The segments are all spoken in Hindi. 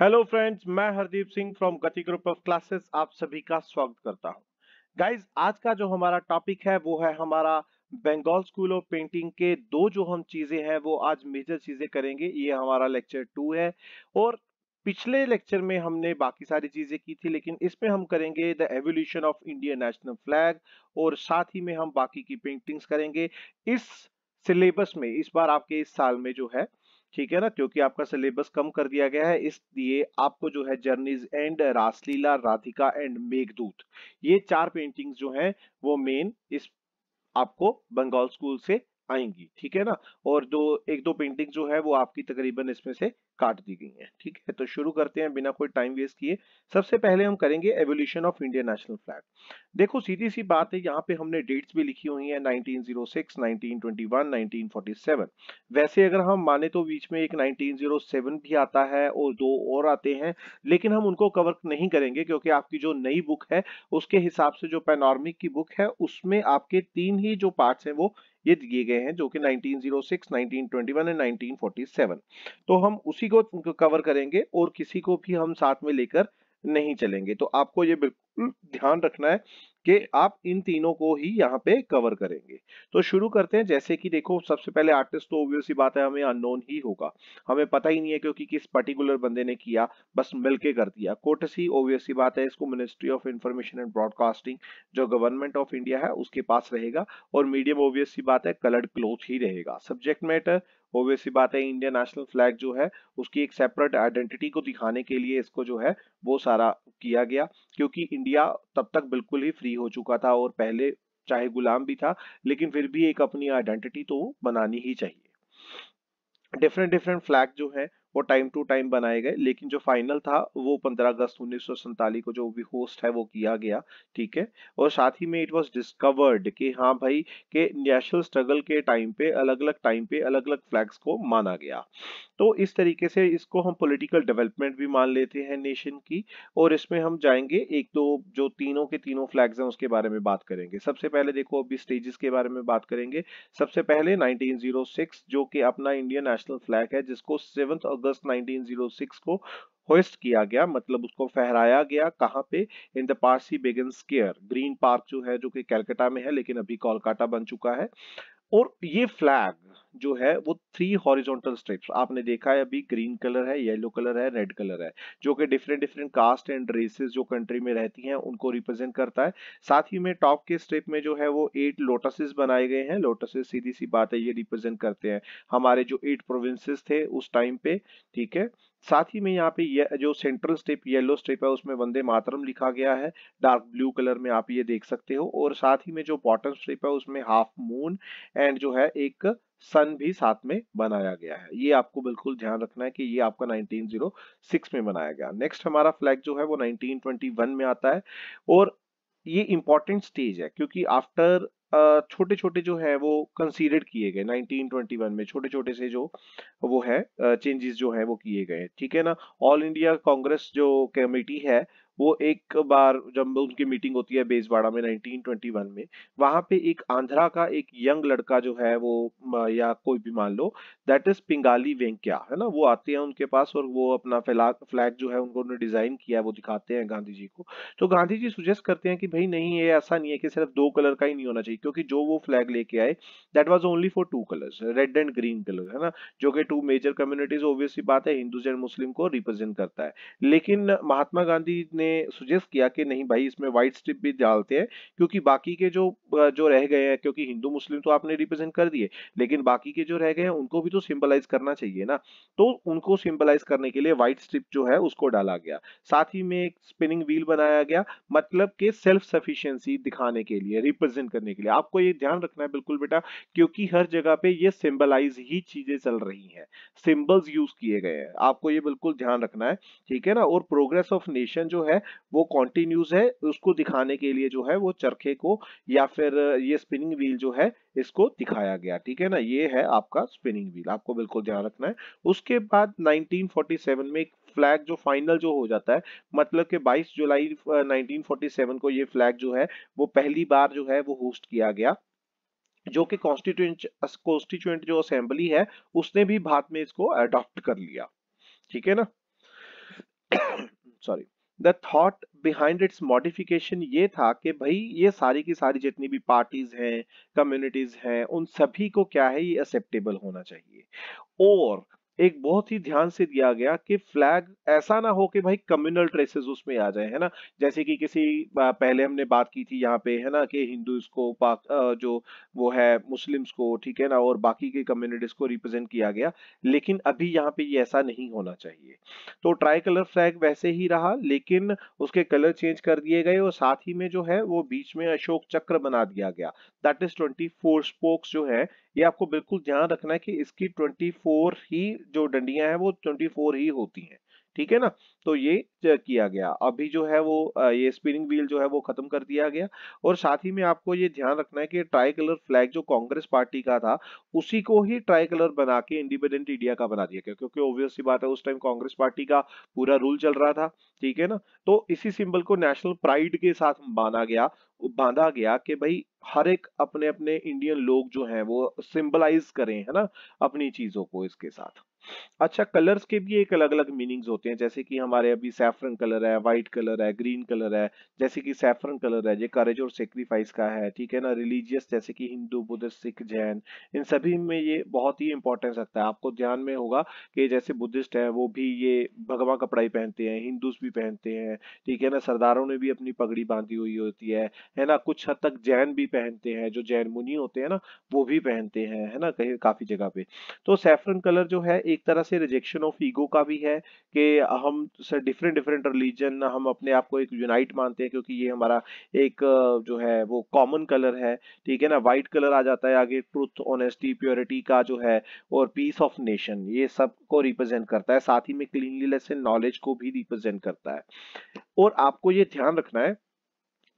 हेलो फ्रेंड्स मैं Hardeep Singh from Gati group of classes आप सभी का स्वागत करता हूं गाइस आज का जो हमारा टॉपिक है वो है हमारा बंगाल स्कूल ऑफ पेंटिंग के दो जो हम चीजें हैं वो आज मेजर चीजें करेंगे ये हमारा लेक्चर टू है और पिछले लेक्चर में हमने बाकी सारी चीजें की थी लेकिन इसमें हम करेंगे the evolution of Indian national flag और साथ ही में हम बाकी की पेंटिंग्स करेंगे इस सिलेबस में इस बार आपके इस साल में जो है ठीक है ना क्योंकि आपका सिलेबस कम कर दिया गया है इसलिए आपको जो है journeys and Raslila Radhika and Meghdoot ये चार पेंटिंग्स जो हैं वो मेन इस आपको बंगाल स्कूल से आएंगी ठीक है ना और जो एक दो पेंटिंग जो है वो आपकी तकरीबन इसमें से काट दी गई है ठीक है तो शुरू करते हैं बिना कोई टाइम वेस्ट किए सबसे पहले हम करेंगे evolution of Indian national flag देखो सीधी सी बात है यहाँ पे हमने डेट्स भी लिखी हुई है 1906, 1921, 1947 वैसे अगर हम माने तो बीच में एक 1907 भी आता है और दो और आते हैं लेकिन हम उनको कवर नहीं करेंगे क्योंकि आपकी जो नई बुक है उसके हिसाब से जो पेनॉर्मिक की बुक है उसमें आपके तीन ही जो पार्ट है वो ये दिए गए हैं जो कि 1906, 1921 एंड 1947 तो हम उसी को कवर करेंगे और किसी को भी हम साथ में लेकर नहीं चलेंगे तो आपको ये बिल्कुल ध्यान रखना है कि आप इन तीनों को ही यहाँ पे कवर करेंगे तो शुरू करते हैं जैसे कि देखो सबसे पहले आर्टिस्ट तो ऑब्वियस ही बात है हमें अननोन ही होगा हमें पता ही नहीं है क्योंकि किस पर्टिकुलर बंदे ने किया बस मिलके कर दिया कोटसी ऑब्वियस ही बात है इसको ministry of information and broadcasting जो गवर्नमेंट ऑफ इंडिया है उसके पास रहेगा और मीडियम ऑब्वियस ही बात है कलर्ड क्लोथ ही रहेगा सब्जेक्ट मैटर ओबियस सी बात है इंडियन नेशनल फ्लैग जो है उसकी एक सेपरेट आइडेंटिटी को दिखाने के लिए इसको जो है वो सारा किया गया क्योंकि इंडिया तब तक बिल्कुल ही फ्री हो चुका था और पहले चाहे गुलाम भी था लेकिन फिर भी एक अपनी आइडेंटिटी तो बनानी ही चाहिए डिफरेंट डिफरेंट फ्लैग जो है वो टाइम टू टाइम बनाए गए लेकिन जो फाइनल था वो 15 अगस्त उन्नीस को जो भी होस्ट है वो किया गया ठीक है और साथ ही में इट वाज डिस्कवर्ड कि हाँ भाई के नेशनल स्ट्रगल के टाइम पे अलग अलग टाइम पे अलग अलग फ्लैग्स को माना गया तो इस तरीके से इसको हम पॉलिटिकल डेवलपमेंट भी मान लेते हैं नेशन की और इसमें हम जाएंगे एक दो तो जो तीनों के तीनों फ्लैग्स हैं उसके बारे में बात करेंगे सबसे पहले देखो अभी स्टेजेस के बारे में बात करेंगे सबसे पहले 1906 जो कि अपना इंडियन नेशनल फ्लैग है जिसको सेवन अगस्त नाइनटीन oh को होस्ट किया गया मतलब उसको फहराया गया कहाँ पे इन द पारसी बेगन स्केयर ग्रीन पार्क जो है जो कि कैलकाटा में है लेकिन अभी कोलकाता बन चुका है और ये फ्लैग जो है वो थ्री हॉरिजॉन्टल स्ट्रिप्स आपने देखा है अभी ग्रीन कलर है येलो कलर है रेड कलर है जो कि different different caste and races जो कंट्री में रहती हैं उनको रिप्रेजेंट करता है साथ ही में टॉप के स्ट्रिप में जो है वो एट लोटसेस बनाए गए हैं लोटसेस सीधी सी बात है ये रिप्रेजेंट करते हैं हमारे जो एट प्रोविंसेस थे उस टाइम पे ठीक है साथ ही में यहाँ पे ये जो सेंट्रल स्टेप येलो स्टेप है उसमें वंदे मातरम लिखा गया है डार्क ब्लू कलर में आप ये देख सकते हो और साथ ही में जो बॉटम स्टेप है उसमें हाफ मून एंड जो है एक सन भी साथ में बनाया गया है ये आपको बिल्कुल ध्यान रखना है कि ये आपका 1906 में बनाया गया नेक्स्ट हमारा फ्लैग जो है वो 1921 में आता है और ये इंपॉर्टेंट स्टेज है क्योंकि आफ्टर छोटे छोटे जो है वो कंसीडर किए गए 1921 में छोटे छोटे से जो वो है चेंजेस जो है वो किए गए ठीक है ना ऑल इंडिया कांग्रेस जो कमेटी है वो एक बार जब उनकी मीटिंग होती है बेजवाड़ा में 1921 में वहां पे एक आंध्रा का एक यंग लड़का जो है वो या कोई भी मान लो दैट इज पिंगाली वेंक्या है ना वो आते हैं उनके पास और वो अपना फ्लैग जो है उनको उन्होंने डिजाइन किया है वो दिखाते हैं गांधी जी को तो गांधी जी सुजेस्ट करते हैं कि भाई नहीं ये ऐसा नहीं है कि सिर्फ दो कलर का ही नहीं होना चाहिए क्योंकि जो वो फ्लैग लेके आए that was only for two colour red and green colour है ना जो कि टू मेजर कम्युनिटीज ऑब्वियसली बात है हिंदूज एंड मुस्लिम को रिप्रेजेंट करता है लेकिन महात्मा गांधी ने सुजेस्ट किया कि नहीं भाई इसमें वाइट स्ट्रिप भी डालते हैं क्योंकि बाकी के जो जो रह गए हैं क्योंकि हिंदू मुस्लिम तो आपने रिप्रेजेंट कर दिए लेकिन बाकी के जो रह गए हैं उनको भी तो सिंबलाइज करना चाहिए ना तो उनको सिंबलाइज करने के लिए व्हाइट स्ट्रिप जो है उसको डाला गया साथ ही में एक स्पिनिंग व्हील बनाया गया मतलब के सेल्फ सफिशियंसी दिखाने के लिए रिप्रेजेंट करने के लिए आपको ये ध्यान रखना है बिल्कुल बेटा क्योंकि हर जगह पे ये सिंबलाइज ही चीजें चल रही हैं सिंबल्स यूज किए गए हैं आपको ये बिल्कुल ध्यान रखना है ठीक है ना और प्रोग्रेस ऑफ नेशन जो है है वो कॉन्टिन्यूज है उसको दिखाने के लिए जो है वो चरखे को या फिर ये स्पिनिंग व्हील जो है इसको दिखाया गया ठीक है ना ये है आपका स्पिनिंग व्हील आपको बिल्कुल ध्यान रखना है उसके बाद 1947 में एक फ्लैग जो फाइनल जो हो जाता है मतलब के 22 जुलाई 1947 को ये फ्लैग जो है वो पहली बार जो है वो होस्ट किया गया जो कि कॉन्स्टिट्यूंट कॉन्स्टिट्यूंट जो असेंबली है उसने भी भारत में इसको अडॉप्ट कर लिया ठीक है ना sorry the thought behind its modification ये था कि भाई ये सारी की सारी जितनी भी पार्टीज हैं कम्युनिटीज हैं उन सभी को क्या है ये एक्सेप्टेबल होना चाहिए और एक बहुत ही ध्यान से दिया गया कि फ्लैग ऐसा ना हो कि भाई कम्युनल ट्रेसेस उसमें आ जाए है ना जैसे कि किसी पहले हमने बात की थी यहाँ पे है ना कि हिंदूज को जो वो है मुस्लिम्स को ठीक है ना और बाकी के कम्युनिटीज को रिप्रेजेंट किया गया लेकिन अभी यहाँ पे ये ऐसा नहीं होना चाहिए तो ट्राई कलर फ्लैग वैसे ही रहा लेकिन उसके कलर चेंज कर दिए गए और साथ ही में जो है वो बीच में अशोक चक्र बना दिया गया दैट इज ट्वेंटी स्पोक्स जो है ये आपको बिल्कुल ध्यान रखना है कि इसकी 24 ही जो डंडियां हैं वो 24 ही होती हैं ठीक है ना तो ये किया गया अभी जो है वो ये स्पिनिंग व्हील जो है वो खत्म कर दिया गया और साथ ही में आपको ये ध्यान रखना है कि ट्राई कलर फ्लैग जो कांग्रेस पार्टी का था उसी को ही ट्राई कलर बना के इंडिपेंडेंट इंडिया का बना दिया गया क्योंकि ऑब्वियस सी बात है उस टाइम कांग्रेस पार्टी का पूरा रूल चल रहा था ठीक है ना तो इसी सिंबल को नेशनल प्राइड के साथ माना गया बांधा गया कि भाई हर एक अपने अपने इंडियन लोग जो हैं वो सिंबलाइज करें है ना अपनी चीजों को इसके साथ अच्छा कलर्स के भी एक अलग अलग मीनिंग्स होते हैं जैसे कि हमारे अभी सैफरन कलर है व्हाइट कलर है ग्रीन कलर है जैसे कि सैफरन कलर है ये करेज और सेक्रीफाइस का है ठीक है ना रिलीजियस जैसे कि हिंदू बुद्ध सिख जैन इन सभी में ये बहुत ही इंपॉर्टेंस रखता है आपको ध्यान में होगा कि जैसे बुद्धिस्ट है वो भी ये भगवा कपड़ा ही पहनते हैं हिंदूज भी पहनते हैं ठीक है ना सरदारों ने भी अपनी पगड़ी बांधी हुई होती है है ना कुछ हद तक जैन भी पहनते हैं जो जैन मुनि होते हैं ना वो भी पहनते हैं है ना कहीं काफी जगह पे तो सेफरन कलर जो है एक तरह से रिजेक्शन ऑफ ईगो का भी है कि हम डिफरेंट डिफरेंट रिलीजन हम अपने आप को एक यूनाइट मानते हैं क्योंकि ये हमारा एक जो है वो कॉमन कलर है ठीक है ना व्हाइट कलर आ जाता है आगे ट्रुथ ऑनेस्टी प्योरिटी का जो है और पीस ऑफ नेशन ये सब को रिप्रेजेंट करता है साथ ही में क्लीनलीनेस एंड नॉलेज को भी रिप्रेजेंट करता है और आपको ये ध्यान रखना है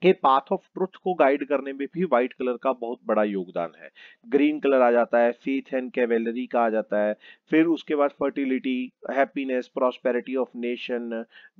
के पाथ ऑफ ट्रुथ को गाइड करने में भी व्हाइट कलर का बहुत बड़ा योगदान है ग्रीन कलर आ जाता है फेथ एंड कैवेलरी का आ जाता है फिर उसके बाद fertility happiness prosperity of nation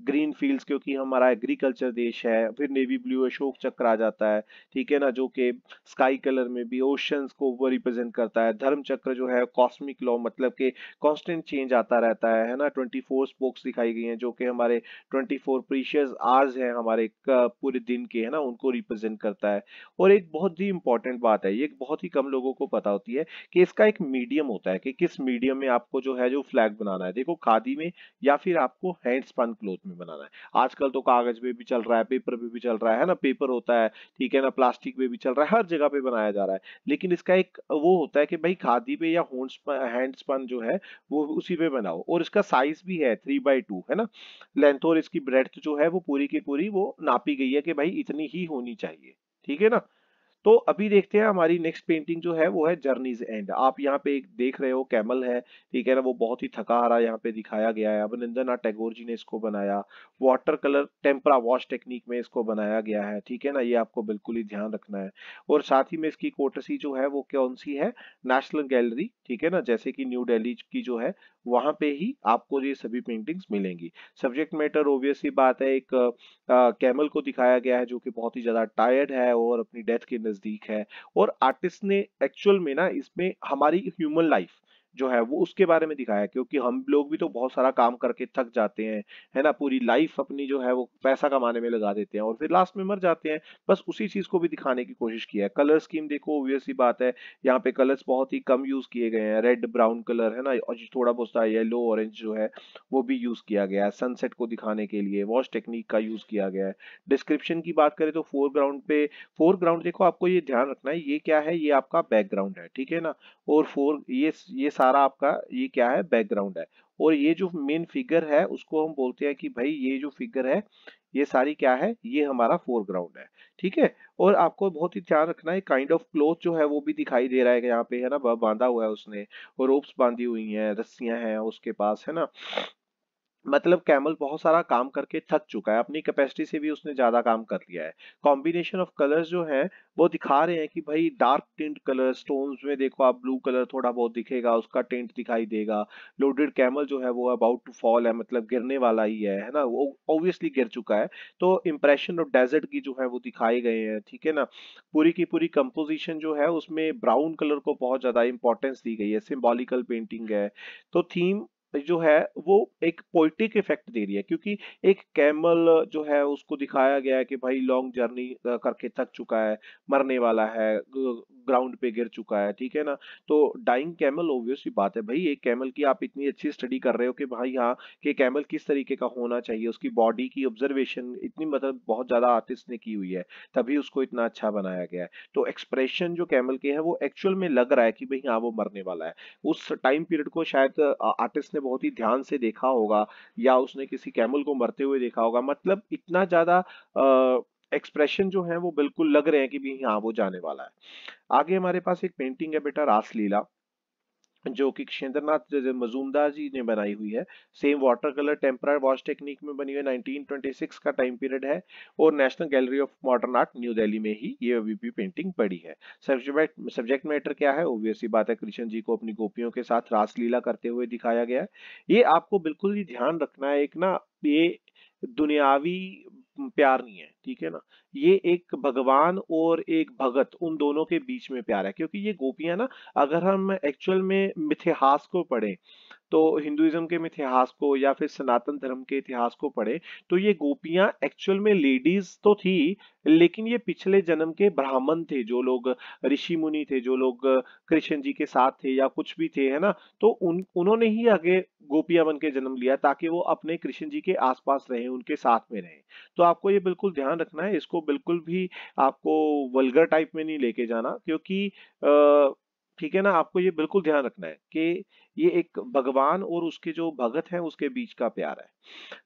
green fields क्योंकि हमारा एग्रीकल्चर देश है फिर नेवी ब्लू अशोक चक्र आ जाता है ठीक है ना जो कि स्काई कलर में भी ओशंस को रिप्रेजेंट करता है धर्म चक्र जो है कॉस्मिक लॉ मतलब के कॉन्स्टेंट चेंज आता रहता है है ना ट्वेंटी स्पोक्स दिखाई गई है जो कि हमारे ट्वेंटी प्रीशियस आवर्स है हमारे पूरे दिन के है ना उनको रिप्रेजेंट करता है और एक बहुत ही इंपॉर्टेंट बात है ये बहुत ही कम लोगों को पता होती है कि इसका एक मीडियम होता है कि किस मीडियम में आपको जो है जो फ्लैग बनाना है देखो खादी में या फिर आपको हैंड स्पन क्लोथ में बनाना है आजकल तो कागज पे भी चल रहा है पेपर पे भी चल रहा है ना पेपर होता है ठीक है ना प्लास्टिक पे भी चल रहा है हर जगह पे बनाया जा रहा है लेकिन इसका एक वो होता है कि भाई खादी पे या हैंड स्पन जो है वो उसी पे बनाओ और इसका साइज भी है थ्री बाई टू है ना लेंथ और इसकी ब्रेथ जो है वो पूरी की पूरी वो नापी गई है कि भाई इतनी करनी ही होनी चाहिए ठीक है ना तो अभी देखते हैं हमारी नेक्स्ट पेंटिंग जो है वो है जर्नीज एंड आप यहाँ पे एक देख रहे हो कैमल है ठीक है ना वो बहुत ही थका हारा यहाँ पे दिखाया गया है अभिनंदन टैगोर जी ने इसको बनाया water colour tempera wash technique में इसको बनाया गया है ठीक है ना ये आपको बिल्कुल ही ध्यान रखना है और साथ ही में इसकी कोटसी जो है वो कौन सी है नेशनल गैलरी ठीक है ना जैसे की न्यू डेली की जो है वहां पे ही आपको ये सभी पेंटिंग्स मिलेंगी सब्जेक्ट मैटर ओबियसली बात है एक कैमल को दिखाया गया है जो कि बहुत ही ज्यादा टायर्ड है और अपनी डेथ के नजदीक है और आर्टिस्ट ने एक्चुअल में ना इसमें हमारी ह्यूमन लाइफ जो है वो उसके बारे में दिखाया क्योंकि हम लोग भी तो बहुत सारा काम करके थक जाते हैं है ना पूरी लाइफ अपनी जो है वो पैसा कमाने में लगा देते हैं और फिर लास्ट में मर जाते हैं बस उसी चीज को भी दिखाने की कोशिश की है कलर स्कीम देखो ओबियस ही बात है यहाँ पे कलर्स बहुत ही कम यूज किए गए हैं रेड ब्राउन कलर है ना और थोड़ा बहुत सा येलो ऑरेंज जो है वो भी यूज किया गया है सनसेट को दिखाने के लिए वॉश टेक्निक का यूज किया गया है डिस्क्रिप्शन की बात करें तो फोरग्राउंड पे फोरग्राउंड देखो आपको ये ध्यान रखना है ये क्या है ये आपका बैकग्राउंड है ठीक है ना और फोर ये ये सारा आपका ये क्या है बैकग्राउंड है और ये जो मेन फिगर है उसको हम बोलते हैं कि भाई ये जो फिगर है ये सारी क्या है ये हमारा फोरग्राउंड है ठीक है और आपको बहुत ही ध्यान रखना है काइंड ऑफ क्लोथ जो है वो भी दिखाई दे रहा है यहाँ पे है ना बांधा हुआ है उसने और रोप्स बांधी हुई हैं रस्सियां हैं उसके पास है ना मतलब कैमल बहुत सारा काम करके थक चुका है अपनी कैपेसिटी से भी उसने ज्यादा काम कर लिया है कॉम्बिनेशन ऑफ कलर्स जो है वो दिखा रहे हैं कि भाई डार्क टिंट कलर स्टोन्स में देखो आप ब्लू कलर थोड़ा बहुत दिखेगा उसका टिंट दिखाई देगा लोडेड कैमल जो है वो अबाउट टू फॉल है मतलब गिरने वाला ही है है ना वो ऑब्वियसली गिर चुका है तो इम्प्रेशन ऑफ डेजर्ट की जो है वो दिखाई गए हैं ठीक है ना पूरी की पूरी कंपोजिशन जो है उसमें ब्राउन कलर को बहुत ज्यादा इंपॉर्टेंस दी गई है सिम्बॉलिकल पेंटिंग है तो थीम जो है वो एक पोइटिक इफेक्ट दे रही है क्योंकि एक कैमल जो है उसको दिखाया गया है कि भाई लॉन्ग जर्नी करके थक चुका है मरने वाला है ग्राउंड पे गिर चुका है ठीक है ना तो डाइंग कैमल ऑब्वियसली बात है भाई एक कैमल की आप इतनी अच्छी स्टडी कर रहे हो कि भाई हाँ कि कैमल किस तरीके का होना चाहिए उसकी बॉडी की ऑब्जर्वेशन इतनी मतलब बहुत ज्यादा आर्टिस्ट ने की हुई है तभी उसको इतना अच्छा बनाया गया है तो एक्सप्रेशन जो कैमल के है वो एक्चुअल में लग रहा है कि भाई हाँ वो मरने वाला है उस टाइम पीरियड को शायद आर्टिस्ट ने बहुत ही ध्यान से देखा होगा या उसने किसी कैमल को मरते हुए देखा होगा मतलब इतना ज्यादा एक्सप्रेशन जो है वो बिल्कुल लग रहे हैं कि भी हाँ वो जाने वाला है आगे हमारे पास एक पेंटिंग है बेटा रासलीला जो कि क्षेंद्रनाथ मजूमदार जी ने बनाई हुई है same water colour tempera wash technique में बनी हुई 1926 का टाइम पीरियड है और national gallery of modern art new Delhi में ही ये अभी भी पेंटिंग पड़ी है सब्जेक्ट सब्जेक्ट मैटर क्या है ओबियसली बात है कृष्ण जी को अपनी गोपियों के साथ रासलीला करते हुए दिखाया गया है ये आपको बिल्कुल ही ध्यान रखना है एक ना ये दुनियावी प्यार नहीं है ठीक है ना ये एक भगवान और एक भगत उन दोनों के बीच में प्यार है क्योंकि ये गोपियां ना अगर हम एक्चुअल में मिथिहास को पढ़ें तो हिंदुइज्म के इतिहास को या फिर सनातन धर्म के इतिहास को पढ़े तो ये गोपियां एक्चुअल में लेडीज तो थी लेकिन ये पिछले जन्म के ब्राह्मण थे जो लोग ऋषि मुनि थे जो लोग कृष्ण जी के साथ थे या कुछ भी थे है ना तो उन उन्होंने ही आगे गोपिया बन के जन्म लिया ताकि वो अपने कृष्ण जी के आसपास रहे उनके साथ में रहे तो आपको ये बिल्कुल ध्यान रखना है इसको बिल्कुल भी आपको वल्गर टाइप में नहीं लेके जाना क्योंकि अः ठीक है ना आपको ये बिल्कुल ध्यान रखना है कि ये एक भगवान और उसके जो भगत हैं उसके बीच का प्यार है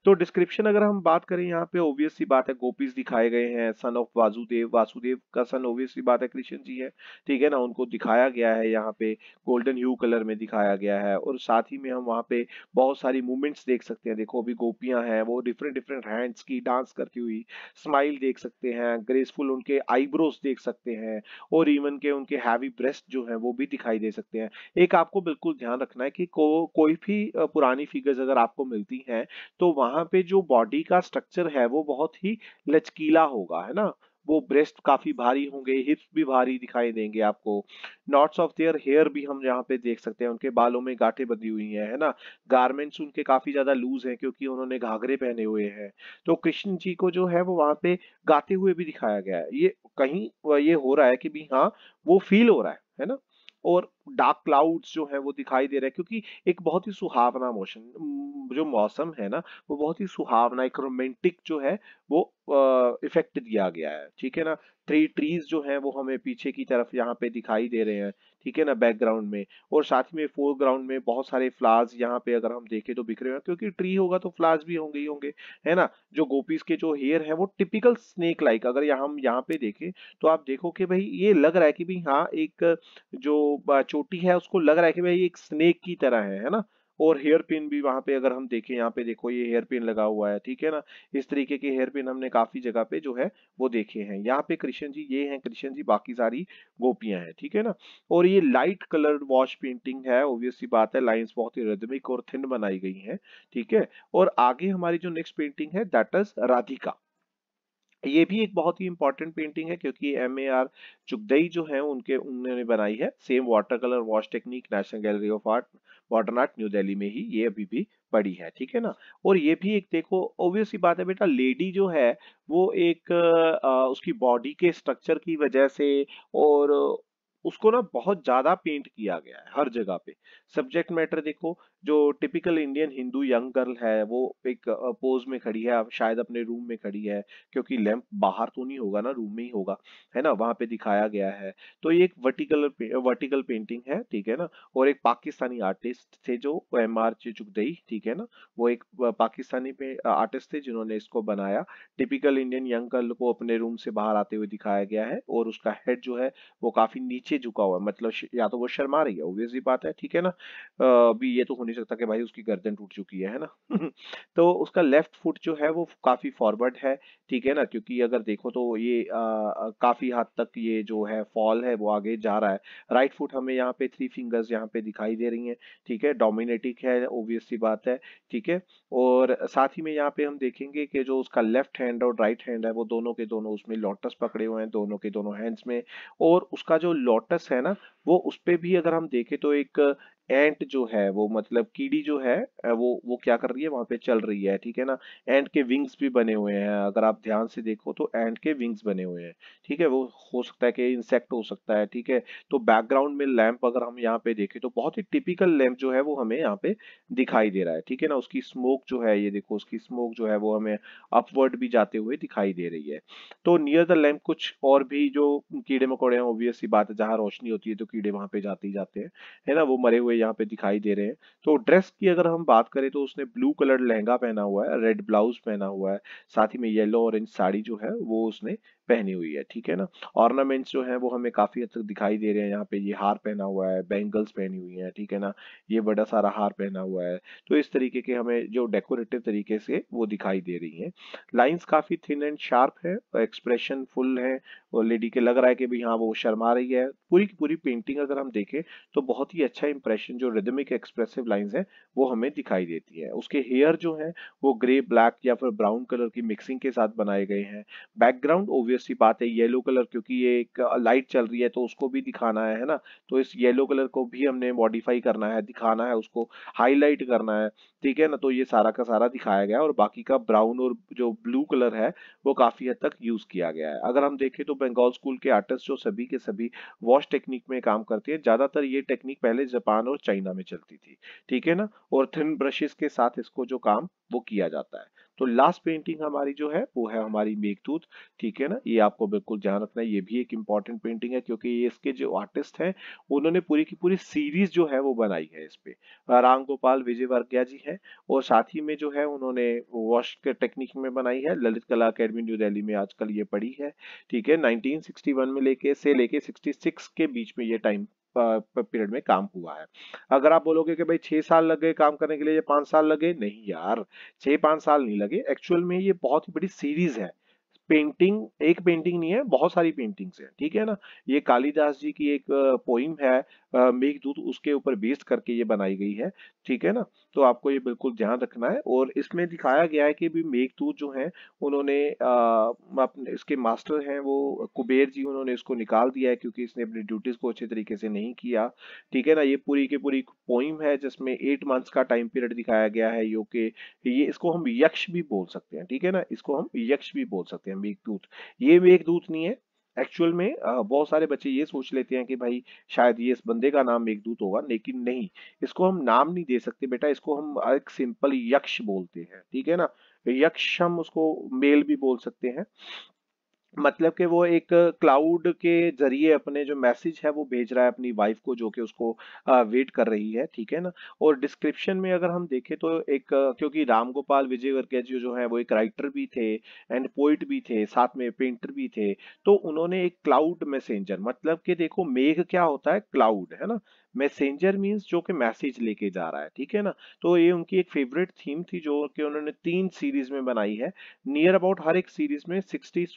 तो डिस्क्रिप्शन अगर हम बात करें यहाँ पे ऑब्वियस सी बात है गोपीज दिखाए गए हैं सन ऑफ वासुदेव वासुदेव का सन ऑब्वियस सी बात है कृष्ण जी है ठीक है ना उनको दिखाया गया है यहाँ पे गोल्डन ह्यू कलर में दिखाया गया है और साथ ही में हम वहाँ पे बहुत सारी मूवमेंट्स देख सकते हैं देखो अभी गोपियां हैं वो डिफरेंट डिफरेंट हैंड्स की डांस करती हुई स्माइल देख सकते हैं ग्रेसफुल उनके आईब्रोज देख सकते हैं और इवन के उनके हैवी ब्रेस्ट जो है वो भी भी दिखाई दे सकते हैं एक आपको बिल्कुल ध्यान रखना है कि को, कोई भी पुरानी फिगर्स अगर आपको मिलती हैं तो वहां पे जो बॉडी का स्ट्रक्चर है वो बहुत ही लचकीला होगा है ना वो ब्रेस्ट काफी भारी होंगे हिप्स भी भारी दिखाई देंगे आपको नॉट्स ऑफ देयर हेयर भी हम यहाँ पे देख सकते हैं उनके बालों में गांठें बंधी हुई हैं है ना गारमेंट्स उनके काफी ज्यादा लूज हैं क्योंकि उन्होंने घाघरे पहने हुए हैं तो कृष्ण जी को जो है वो वहां पे गाते हुए भी दिखाया गया है ये कहीं ये हो रहा है कि भाई हाँ वो फील हो रहा है है ना और डार्क क्लाउड्स जो है वो दिखाई दे रहे हैं क्योंकि एक बहुत ही सुहावना मोशन जो मौसम है ना वो बहुत ही सुहावना एक रोमेंटिक जो है वो इफेक्ट दिया गया है ठीक है ना थ्री ट्रीज जो है वो हमें पीछे की तरफ यहाँ पे दिखाई दे रहे हैं ठीक है ना बैकग्राउंड में और साथ में फोरग्राउंड में बहुत सारे फ्लावर्स यहाँ पे अगर हम देखें तो बिखरे हुए क्योंकि ट्री होगा तो फ्लावर्स भी होंगे ही होंगे है ना जो गोपीस के जो हेयर है वो टिपिकल स्नेक लाइक अगर यहाँ हम यहाँ पे देखें तो आप देखो कि भाई ये लग रहा है कि भाई हाँ एक जो चोटी है उसको लग रहा है कि भाई एक स्नेक की तरह है है ना और हेयर पिन भी वहां पे अगर हम देखें यहाँ पे देखो ये हेयर पिन लगा हुआ है ठीक है ना इस तरीके के हेयर पिन हमने काफी जगह पे जो है वो देखे हैं यहाँ पे कृष्ण जी ये हैं कृष्ण जी बाकी सारी गोपियां हैं ठीक है ना और ये लाइट कलर वॉश पेंटिंग है ऑब्वियसली बात है लाइन्स बहुत ही रिदमिक और थिन बनाई गई है ठीक है और आगे हमारी जो नेक्स्ट पेंटिंग है दैट इज राधिका ये भी एक बहुत ही इंपॉर्टेंट पेंटिंग है क्योंकि एम ए आर चुगदई जो है उनके उन्होंने बनाई है same water colour wash technique national gallery of art modern art new Delhi में ही ये अभी भी पड़ी है ठीक है ना और ये भी एक देखो ऑब्वियस ही बात है बेटा लेडी जो है वो एक आ, उसकी बॉडी के स्ट्रक्चर की वजह से और उसको ना बहुत ज्यादा पेंट किया गया है हर जगह पे सब्जेक्ट मैटर देखो जो typical Indian Hindu young girl है वो एक पोज में खड़ी है शायद अपने रूम में खड़ी है क्योंकि लैंप बाहर तो नहीं होगा ना रूम में ही होगा है ना वहां पे दिखाया गया है तो ये एक वर्टिकल वर्टिकल पेंटिंग है ठीक है ना और एक पाकिस्तानी आर्टिस्ट थे जो एम आर चुगदई ठीक है ना वो एक पाकिस्तानी आर्टिस्ट थे जिन्होंने इसको बनाया टिपिकल इंडियन यंग गर्ल को अपने रूम से बाहर आते हुए दिखाया गया है और उसका हेड जो है वो काफी नीचे झुका हुआ है मतलब या तो वो शर्मा रही है ओबियसली बात है ठीक है ना अभी ये तो होने नहीं सकता कि भाई उसकी गर्दन टूट चुकी है है ना तो उसका लेफ्ट फुट जो है वो काफ़ी फॉरवर्ड है ठीक है ना क्योंकि अगर देखो तो ये आ, काफ़ी हद तक ये जो है फॉल है वो आगे जा रहा है राइट right फुट हमें यहाँ पे थ्री फिंगर्स यहाँ पे दिखाई दे रही है ठीक है डोमिनेटिक है ओबियसली बात है ठीक है और साथ ही में यहाँ पे हम देखेंगे कि जो उसका लेफ्ट हैंड और राइट right हैंड है वो दोनों के दोनों उसमें लोटस पकड़े हुए हैं दोनों के दोनों हैंड्स में और उसका जो लोटस है ना वो उस पर भी अगर हम देखें तो एक एंट जो है वो मतलब कीड़ी जो है वो वो क्या कर रही है वहां पे चल रही है ठीक है ना एंट के विंग्स भी बने हुए हैं अगर आप ध्यान से देखो तो एंट के विंग्स बने हुए हैं ठीक है वो हो सकता है कि इंसेक्ट हो सकता है ठीक है तो बैकग्राउंड में लैंप अगर हम यहाँ पे देखें तो बहुत ही टिपिकल लैंप जो है वो हमें यहाँ पे दिखाई दे रहा है ठीक है ना उसकी स्मोक जो है ये देखो उसकी स्मोक जो है वो हमें अपवर्ड भी जाते हुए दिखाई दे रही है तो नियर द लैम्प कुछ और भी जो कीड़े मकोड़े हैं ऑब्वियस बात है जहाँ रोशनी होती है तो कीड़े वहां पे जाते ही जाते हैं है ना वो मरे हुए यहाँ पे दिखाई दे रहे हैं तो ड्रेस की अगर हम बात करें तो उसने ब्लू कलर लहंगा पहना हुआ है रेड ब्लाउज पहना हुआ है साथ ही में येलो ऑरेंज साड़ी जो है वो उसने पहनी हुई है ठीक है ना ऑर्नामेंट्स जो है वो हमें काफी हद तक दिखाई दे रहे हैं यहाँ पे ये हार पहना हुआ है बैंगल्स पहनी हुई है ठीक है ना ये बड़ा सारा हार पहना हुआ है तो इस तरीके के हमें जो डेकोरेटिव तरीके से वो दिखाई दे रही है लाइन्स काफी थिन एंड शार्प है एक्सप्रेशन फुल है लेडी के लग रहा है कि भी हाँ वो शर्मा रही है पूरी की पूरी पेंटिंग अगर हम देखें तो बहुत ही अच्छा इंप्रेशन जो रिदमिक एक्सप्रेसिव लाइंस है वो हमें दिखाई देती है उसके हेयर जो है वो ग्रे ब्लैक या फिर ब्राउन कलर की मिक्सिंग के साथ बनाए गए हैं बैकग्राउंड ओब्वियसली बात है येलो कलर क्योंकि ये एक लाइट चल रही है तो उसको भी दिखाना है ना तो इस येलो कलर को भी हमने मॉडिफाई करना है दिखाना है उसको हाईलाइट करना है ठीक है ना तो ये सारा का सारा दिखाया गया और बाकी का ब्राउन और जो ब्लू कलर है वो काफी हद तक यूज किया गया है अगर हम देखें तो बंगाल स्कूल के आर्टिस्ट जो सभी के सभी वॉश टेक्निक में काम करते हैं ज़्यादातर ये टेक्निक पहले जापान और चाइना में चलती थी ठीक है ना और थिन ब्रशेस के साथ इसको जो काम वो किया जाता है तो लास्ट पेंटिंग हमारी जो है वो है हमारी मेघदूत ठीक है ना ये आपको बिल्कुल ध्यान रखना है ये भी एक इंपॉर्टेंट पेंटिंग है क्योंकि ये इसके जो आर्टिस्ट हैं उन्होंने पूरी की पूरी सीरीज जो है वो बनाई है इस पे राम गोपाल विजय वर्गिया जी है और साथ ही में जो है उन्होंने वॉश के टेक्निक में बनाई है ललित कला अकेडमी न्यू दिल्ली में आजकल ये पड़ी है ठीक है नाइनटीन में लेके से लेके सिक्सटी के बीच में ये टाइम पीरियड में काम हुआ है अगर आप बोलोगे कि भाई छह साल लग गए काम करने के लिए या पांच साल लगे नहीं यार छह पांच साल नहीं लगे एक्चुअल में ये बहुत ही बड़ी सीरीज है पेंटिंग एक पेंटिंग नहीं है बहुत सारी पेंटिंग्स हैं ठीक है ना ये कालिदास जी की एक पोइम है मेघ दूत उसके ऊपर बेस्ड करके ये बनाई गई है ठीक है ना तो आपको ये बिल्कुल ध्यान रखना है और इसमें दिखाया गया है कि भी दूत जो है उन्होंने अपने इसके मास्टर हैं वो कुबेर जी उन्होंने इसको निकाल दिया है क्योंकि इसने अपनी ड्यूटीज को अच्छे तरीके से नहीं किया ठीक है ना ये पूरी की पूरी पोइम है जिसमें एट मंथ्स का टाइम पीरियड दिखाया गया है यो के ये इसको हम यक्ष भी बोल सकते हैं ठीक है ना इसको हम यक्ष भी बोल सकते हैं हैं मेघदूत ये मेघदूत नहीं है एक्चुअल में बहुत सारे बच्चे ये सोच लेते हैं कि भाई शायद ये इस बंदे का नाम मेघदूत होगा लेकिन नहीं इसको हम नाम नहीं दे सकते बेटा इसको हम एक सिंपल यक्ष बोलते हैं ठीक है ना यक्ष हम उसको मेल भी बोल सकते हैं मतलब कि वो एक क्लाउड के जरिए अपने जो मैसेज है वो भेज रहा है अपनी वाइफ को जो कि उसको वेट कर रही है ठीक है ना और डिस्क्रिप्शन में अगर हम देखें तो एक क्योंकि राम गोपाल विजय वर्गे जी जो है वो एक राइटर भी थे एंड पोइट भी थे साथ में पेंटर भी थे तो उन्होंने एक क्लाउड मैसेंजर मतलब कि देखो मेघ क्या होता है क्लाउड है ना मैसेंजर मीन्स जो कि मैसेज लेके जा रहा है ठीक है ना तो ये उनकी एक फेवरेट थीम थी जो कि उन्होंने तीन सीरीज में बनाई है नियर अबाउट हर एक सीरीज में 60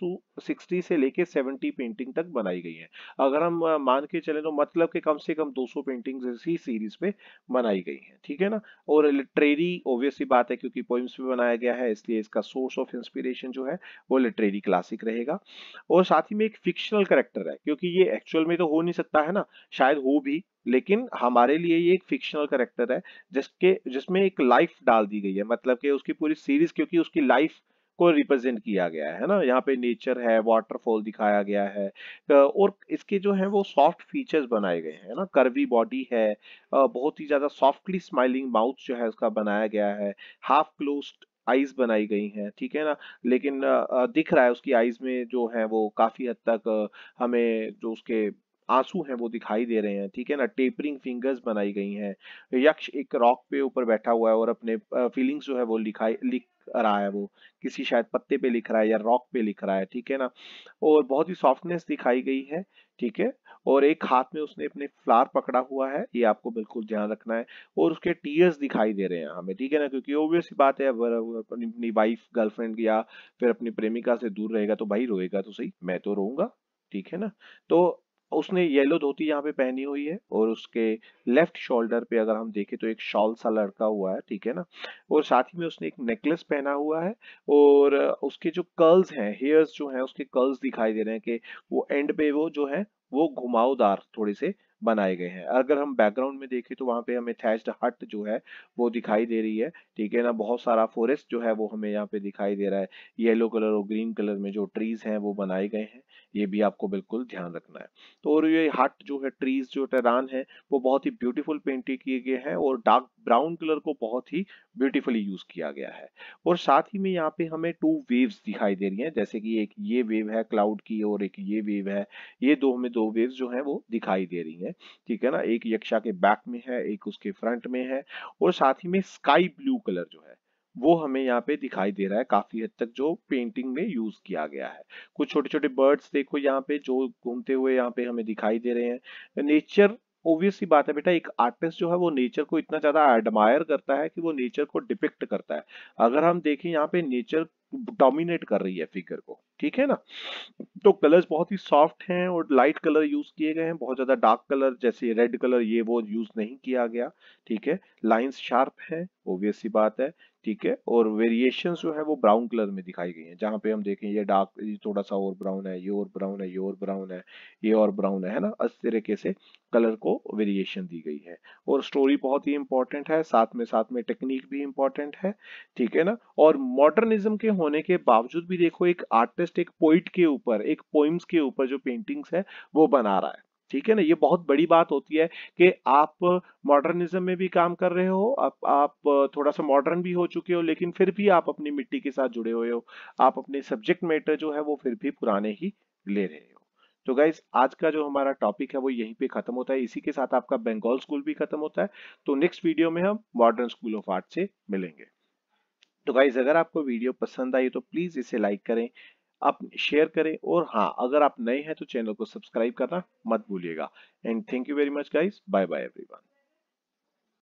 सिक्सटी से लेके 70 पेंटिंग तक बनाई गई है अगर हम मान के चले तो मतलब कि कम से कम 200 पेंटिंग इसी सीरीज पे बनाई गई है ठीक है ना और लिटरेरी ऑब्वियसली बात है क्योंकि पोइम्स भी बनाया गया है इसलिए इसका सोर्स ऑफ इंस्पिरेशन जो है वो लिटरेरी क्लासिक रहेगा और साथ ही में एक फिक्शनल करेक्टर है क्योंकि ये एक्चुअल में तो हो नहीं सकता है ना शायद हो भी लेकिन हमारे लिए ये एक फिक्शनल करेक्टर है जिसके जिसमें एक लाइफ डाल दी गई है मतलब कि उसकी पूरी सीरीज क्योंकि उसकी लाइफ को रिप्रेजेंट किया गया है ना यहाँ पे नेचर है वाटरफॉल दिखाया गया है और इसके जो है वो सॉफ्ट फीचर्स बनाए गए हैं ना कर्वी बॉडी है बहुत ही ज्यादा सॉफ्टली स्माइलिंग माउथ जो है उसका बनाया गया है हाफ क्लोज्ड आईज बनाई गई हैं ठीक है ना लेकिन दिख रहा है उसकी आईज में जो है वो काफी हद तक हमें जो उसके आंसू हैं वो दिखाई दे रहे हैं ठीक है ना टेपरिंग फिंगर्स बनाई गई हैं यक्ष एक रॉक पे ऊपर बैठा हुआ है और अपने फीलिंग्स जो है वो लिखाई लिख रहा है वो किसी शायद पत्ते पे लिख रहा है या रॉक पे लिख रहा है ठीक है ना और बहुत ही सॉफ्टनेस दिखाई गई है ठीक है और एक हाथ में उसने अपने फ्लार पकड़ा हुआ है ये आपको बिल्कुल ध्यान रखना है और उसके टीयर्स दिखाई दे रहे हैं हमें ठीक है ना क्योंकि ओबियस बात है अपनी वाइफ गर्लफ्रेंड या फिर अपनी प्रेमिका से दूर रहेगा तो भाई रोएगा तो सही मैं तो रोऊंगा ठीक है ना तो उसने येलो धोती यहाँ पे पहनी हुई है और उसके लेफ्ट शोल्डर पे अगर हम देखें तो एक शॉल सा लड़का हुआ है ठीक है ना और साथ ही में उसने एक नेकलेस पहना हुआ है और उसके जो कर्ल्स हैं हेयर्स जो हैं उसके कर्ल्स दिखाई दे रहे हैं कि वो एंड पे वो जो है वो घुमावदार थोड़े से बनाए गए हैं अगर हम बैकग्राउंड में देखें तो वहाँ पे हमें थैच्ड हट जो है वो दिखाई दे रही है ठीक है ना बहुत सारा फॉरेस्ट जो है वो हमें यहाँ पे दिखाई दे रहा है येलो कलर और ग्रीन कलर में जो ट्रीज हैं वो बनाए गए हैं ये भी आपको बिल्कुल ध्यान रखना है तो और ये हट जो है ट्रीज जो टेरान है वो बहुत ही ब्यूटीफुल पेंटिंग किए गए हैं और डार्क ब्राउन कलर को बहुत ही ब्यूटीफुली यूज किया गया है और साथ ही में यहाँ पे हमें टू वेव्स दिखाई दे रही हैं जैसे कि एक ये वेव है क्लाउड की और एक ये वेव है ये दो हमें दो वेव्स जो है वो दिखाई दे रही है है ठीक है ना एक यक्षा के बैक में है एक उसके फ्रंट में है और साथ ही में स्काई ब्लू कलर जो है वो हमें यहाँ पे दिखाई दे रहा है काफी हद तक जो पेंटिंग में यूज किया गया है कुछ छोटे छोटे बर्ड्स देखो यहाँ पे जो घूमते हुए यहाँ पे हमें दिखाई दे रहे हैं नेचर ऑब्वियसली बात है बेटा एक आर्टिस्ट जो है वो नेचर को इतना ज्यादा एडमायर करता है कि वो नेचर को डिपिक्ट करता है अगर हम देखें यहाँ पे नेचर डोमिनेट कर रही है फिगर को ठीक है ना तो कलर्स बहुत ही सॉफ्ट हैं और लाइट कलर यूज किए गए हैं बहुत ज्यादा डार्क कलर जैसे रेड कलर ये वो यूज नहीं किया गया ठीक है लाइंस शार्प है ओबियस सी बात है ठीक है और वेरिएशन जो है वो ब्राउन कलर में दिखाई गई है जहां पे हम देखें ये डार्क थोड़ा सा और ब्राउन है ये और ब्राउन है ये और ब्राउन है ये और ब्राउन है ना इस तरीके से कलर को वेरिएशन दी गई है और स्टोरी बहुत ही इंपॉर्टेंट है साथ में साथ में टेक्निक भी इंपॉर्टेंट है ठीक है ना और मॉडर्निज्म के होने के बावजूद भी देखो एक आर्टिस्ट एक पोइट के ऊपर एक पोइम्स के ऊपर जो पेंटिंग्स है वो बना रहा है ठीक है ना ये बहुत बड़ी बात होती है कि आप मॉडर्निज्म में भी काम कर रहे हो आप आप थोड़ा सा मॉडर्न भी हो चुके हो लेकिन फिर भी आप अपनी मिट्टी के साथ जुड़े हुए हो आप अपने सब्जेक्ट मैटर जो है वो फिर भी पुराने ही ले रहे हो तो गाइज आज का जो हमारा टॉपिक है वो यहीं पे खत्म होता है इसी के साथ आपका बंगाल स्कूल भी खत्म होता है तो नेक्स्ट वीडियो में हम मॉडर्न स्कूल ऑफ आर्ट से मिलेंगे तो गाइज अगर आपको वीडियो पसंद आई तो प्लीज़ इसे लाइक करें आप शेयर करें और हाँ अगर आप नए हैं तो चैनल को सब्सक्राइब करना मत भूलिएगा and thank you very much guys bye bye everyone